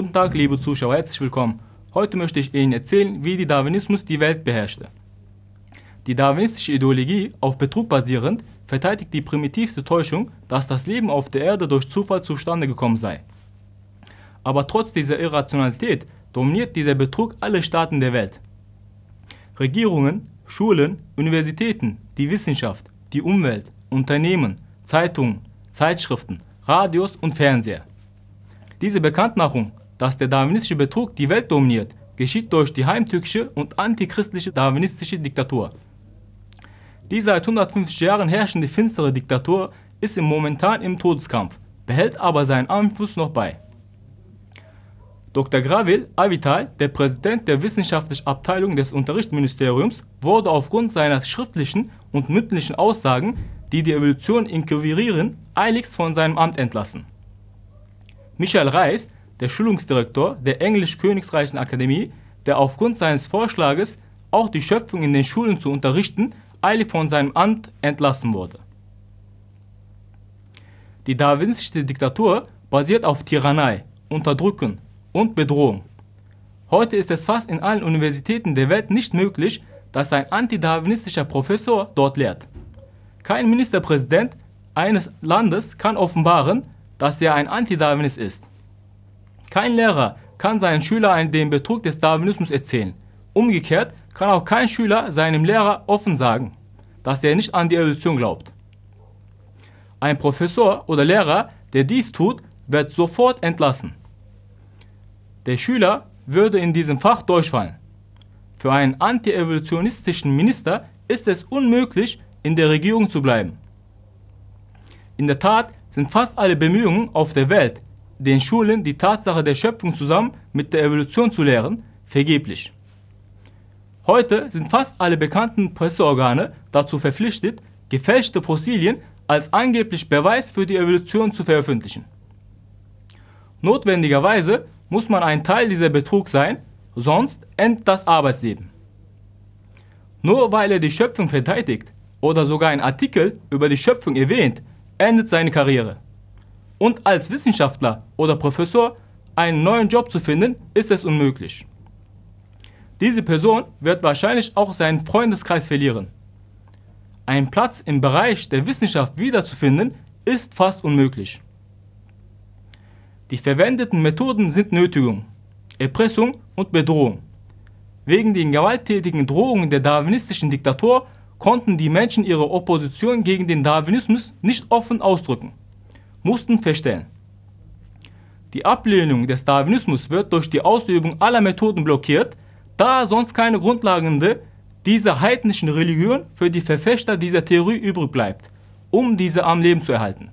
Guten Tag, liebe Zuschauer, herzlich willkommen. Heute möchte ich Ihnen erzählen, wie die Darwinismus die Welt beherrschte. Die darwinistische Ideologie, auf Betrug basierend, verteidigt die primitivste Täuschung, dass das Leben auf der Erde durch Zufall zustande gekommen sei. Aber trotz dieser Irrationalität dominiert dieser Betrug alle Staaten der Welt. Regierungen, Schulen, Universitäten, die Wissenschaft, die Umwelt, Unternehmen, Zeitungen, Zeitschriften, Radios und Fernseher. Diese Bekanntmachung dass der darwinistische Betrug die Welt dominiert, geschieht durch die heimtückische und antichristliche darwinistische Diktatur. Die seit 150 Jahren herrschende finstere Diktatur ist im momentan im Todeskampf, behält aber seinen Einfluss noch bei. Dr. Gravil Avital, der Präsident der wissenschaftlichen Abteilung des Unterrichtsministeriums, wurde aufgrund seiner schriftlichen und mündlichen Aussagen, die die Evolution inquirieren, eiligst von seinem Amt entlassen. Michael Reis, der Schulungsdirektor der englisch königsreichen Akademie, der aufgrund seines Vorschlages, auch die Schöpfung in den Schulen zu unterrichten, eilig von seinem Amt entlassen wurde. Die darwinistische Diktatur basiert auf Tyrannei, Unterdrücken und Bedrohung. Heute ist es fast in allen Universitäten der Welt nicht möglich, dass ein antidarwinistischer Professor dort lehrt. Kein Ministerpräsident eines Landes kann offenbaren, dass er ein Antidarwinist ist. Kein Lehrer kann seinen Schülern den Betrug des Darwinismus erzählen. Umgekehrt kann auch kein Schüler seinem Lehrer offen sagen, dass er nicht an die Evolution glaubt. Ein Professor oder Lehrer, der dies tut, wird sofort entlassen. Der Schüler würde in diesem Fach durchfallen. Für einen anti-evolutionistischen Minister ist es unmöglich, in der Regierung zu bleiben. In der Tat sind fast alle Bemühungen auf der Welt, den Schulen die Tatsache der Schöpfung zusammen mit der Evolution zu lehren, vergeblich. Heute sind fast alle bekannten Presseorgane dazu verpflichtet, gefälschte Fossilien als angeblich Beweis für die Evolution zu veröffentlichen. Notwendigerweise muss man ein Teil dieser Betrug sein, sonst endet das Arbeitsleben. Nur weil er die Schöpfung verteidigt oder sogar einen Artikel über die Schöpfung erwähnt, endet seine Karriere. Und als Wissenschaftler oder Professor einen neuen Job zu finden, ist es unmöglich. Diese Person wird wahrscheinlich auch seinen Freundeskreis verlieren. Einen Platz im Bereich der Wissenschaft wiederzufinden, ist fast unmöglich. Die verwendeten Methoden sind Nötigung, Erpressung und Bedrohung. Wegen den gewalttätigen Drohungen der darwinistischen Diktatur konnten die Menschen ihre Opposition gegen den Darwinismus nicht offen ausdrücken mussten feststellen. Die Ablehnung des Darwinismus wird durch die Ausübung aller Methoden blockiert, da sonst keine Grundlagende dieser heidnischen Religion für die Verfechter dieser Theorie übrig bleibt, um diese am Leben zu erhalten.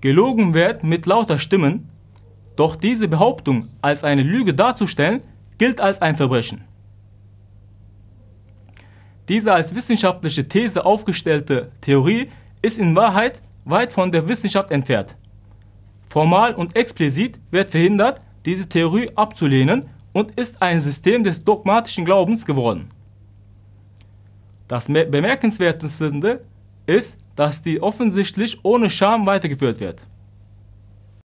Gelogen wird mit lauter Stimmen, doch diese Behauptung als eine Lüge darzustellen, gilt als ein Verbrechen. Diese als wissenschaftliche These aufgestellte Theorie ist in Wahrheit weit von der Wissenschaft entfernt. Formal und explizit wird verhindert, diese Theorie abzulehnen und ist ein System des dogmatischen Glaubens geworden. Das Bemerkenswerteste ist, dass die offensichtlich ohne Scham weitergeführt wird.